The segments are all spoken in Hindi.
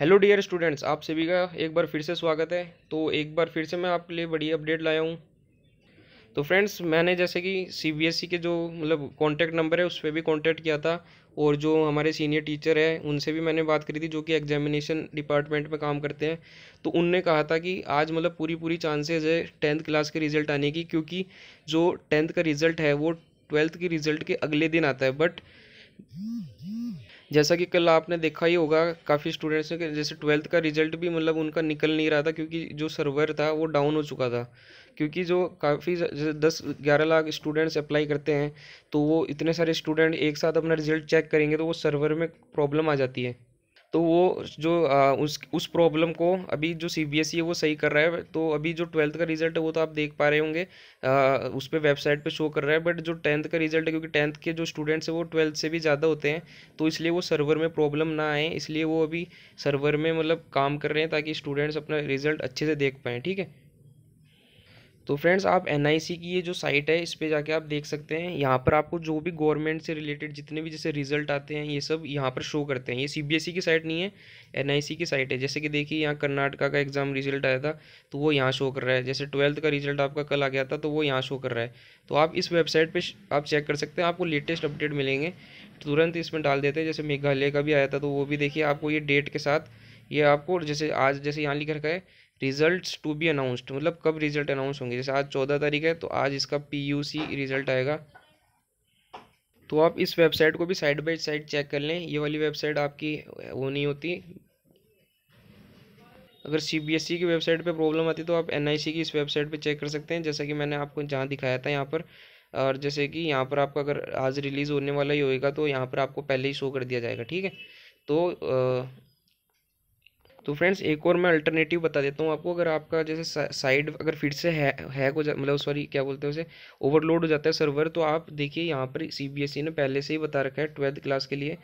हेलो डियर स्टूडेंट्स आप सभी का एक बार फिर से स्वागत है तो एक बार फिर से मैं आपके लिए बड़ी अपडेट लाया हूँ तो फ्रेंड्स मैंने जैसे कि सीबीएसई e के जो मतलब कॉन्टैक्ट नंबर है उस पर भी कॉन्टैक्ट किया था और जो हमारे सीनियर टीचर हैं उनसे भी मैंने बात करी थी जो कि एग्जामिनेशन डिपार्टमेंट में काम करते हैं तो उनने कहा था कि आज मतलब पूरी पूरी चांसेज है टेंथ क्लास के रिज़ल्ट आने की क्योंकि जो टेंथ का रिज़ल्ट है वो ट्वेल्थ के रिज़ल्ट के अगले दिन आता है बट जैसा कि कल आपने देखा ही होगा काफ़ी स्टूडेंट्स ने जैसे ट्वेल्थ का रिजल्ट भी मतलब उनका निकल नहीं रहा था क्योंकि जो सर्वर था वो डाउन हो चुका था क्योंकि जो काफ़ी दस ग्यारह लाख स्टूडेंट्स अप्लाई करते हैं तो वो इतने सारे स्टूडेंट एक साथ अपना रिजल्ट चेक करेंगे तो वो सर्वर में प्रॉब्लम आ जाती है तो वो जो आ, उस उस प्रॉब्लम को अभी जो सी बी एस ई है वो सही कर रहा है तो अभी जो ट्वेल्थ का रिजल्ट है वो तो आप देख पा रहे होंगे उस पर वेबसाइट पे शो कर रहा है बट जो टेंथ का रिजल्ट है क्योंकि टेंथ के जो स्टूडेंट्स हैं वो ट्वेल्थ से भी ज़्यादा होते हैं तो इसलिए वो सर्वर में प्रॉब्लम ना आए इसलिए वो अभी सर्वर में मतलब काम कर रहे हैं ताकि स्टूडेंट्स अपना रिजल्ट अच्छे से देख पाएँ ठीक है तो फ्रेंड्स आप एन की ये जो साइट है इस पर जाके आप देख सकते हैं यहाँ पर आपको जो भी गवर्नमेंट से रिलेटेड जितने भी जैसे रिजल्ट आते हैं ये सब यहाँ पर शो करते हैं ये सी e की साइट नहीं है एन की साइट है जैसे कि देखिए यहाँ कर्नाटका का एग्ज़ाम रिजल्ट आया था तो वो यहाँ शो कर रहा है जैसे ट्वेल्थ का रिजल्ट आपका कल आ गया था तो वो यहाँ शो कर रहा है तो आप इस वेबसाइट पर आप चेक कर सकते हैं आपको लेटेस्ट अपडेट मिलेंगे तुरंत इसमें डाल देते हैं जैसे मेघालय का भी आया था तो वो भी देखिए आपको ये डेट के साथ ये आपको जैसे आज जैसे यहाँ लिख रखा है रिजल्ट टू बी अनाउंस्ड मतलब कब रिजल्ट अनाउंस होंगे जैसे आज चौदह तारीख है तो आज इसका पी रिजल्ट आएगा तो आप इस वेबसाइट को भी साइड बाई साइड चेक कर लें ये वाली वेबसाइट आपकी वो नहीं होती अगर सी बी एस ई की वेबसाइट पे प्रॉब्लम आती तो आप एन आई सी की इस वेबसाइट पे चेक कर सकते हैं जैसा कि मैंने आपको जहाँ दिखाया था यहाँ पर और जैसे कि यहाँ पर आपका अगर आज रिलीज़ होने वाला ही होएगा तो यहाँ पर आपको पहले ही शो कर दिया जाएगा ठीक है तो तो फ्रेंड्स एक और मैं अल्टरनेटिव बता देता हूँ आपको अगर आपका जैसे साइड अगर फिर से है हैक हो जा मतलब सॉरी क्या बोलते हैं उसे ओवरलोड हो जाता है सर्वर तो आप देखिए यहाँ पर सी e ने पहले से ही बता रखा है ट्वेल्थ क्लास के लिए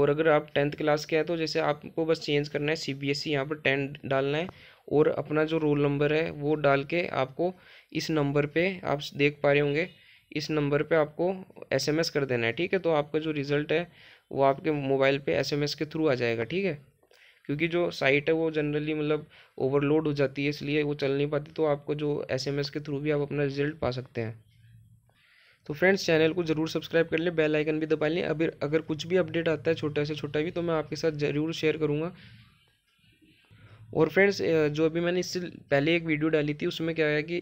और अगर आप टेंथ क्लास के हैं तो जैसे आपको बस चेंज करना है सी बी एस ई यहाँ पर टेन डालना है और अपना जो रोल नंबर है वो डाल के आपको इस नंबर पे आप देख पा रहे होंगे इस नंबर पे आपको एस एम एस कर देना है ठीक है तो आपका जो रिज़ल्ट है वो आपके मोबाइल पे एस एम एस के थ्रू आ जाएगा ठीक है क्योंकि जो साइट है वो जनरली मतलब ओवरलोड हो जाती है इसलिए वो चल नहीं पाती तो आपको जो एसएमएस के थ्रू भी आप अपना रिजल्ट पा सकते हैं तो फ्रेंड्स चैनल को जरूर सब्सक्राइब कर लें बेल आइकन भी दबा लें अभी अगर कुछ भी अपडेट आता है छोटा से छोटा भी तो मैं आपके साथ ज़रूर शेयर करूँगा और फ्रेंड्स जो अभी मैंने इससे पहले एक वीडियो डाली थी उसमें क्या है कि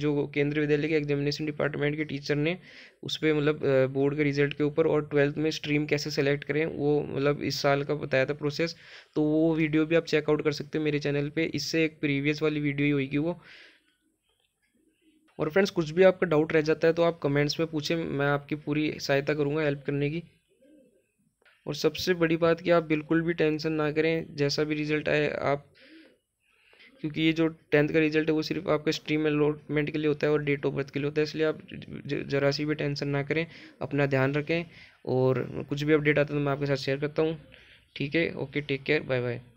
जो केंद्रीय विद्यालय के एग्जामिनेशन डिपार्टमेंट के टीचर ने उस पर मतलब बोर्ड के रिजल्ट के ऊपर और ट्वेल्थ में स्ट्रीम कैसे सेलेक्ट करें वो मतलब इस साल का बताया था प्रोसेस तो वो वीडियो भी आप चेकआउट कर सकते हो मेरे चैनल पर इससे एक प्रीवियस वाली वीडियो ही होगी वो और फ्रेंड्स कुछ भी आपका डाउट रह जाता है तो आप कमेंट्स में पूछें मैं आपकी पूरी सहायता करूँगा हेल्प करने की और सबसे बड़ी बात कि आप बिल्कुल भी टेंशन ना करें जैसा भी रिज़ल्ट आए आप क्योंकि ये जो टेंथ का रिजल्ट है वो सिर्फ आपके स्ट्रीम अलॉटमेंट के लिए होता है और डेट ऑफ बर्थ के लिए होता है इसलिए आप जरा सी भी टेंशन ना करें अपना ध्यान रखें और कुछ भी अपडेट आता है तो मैं आपके साथ शेयर करता हूँ ठीक है okay take care bye bye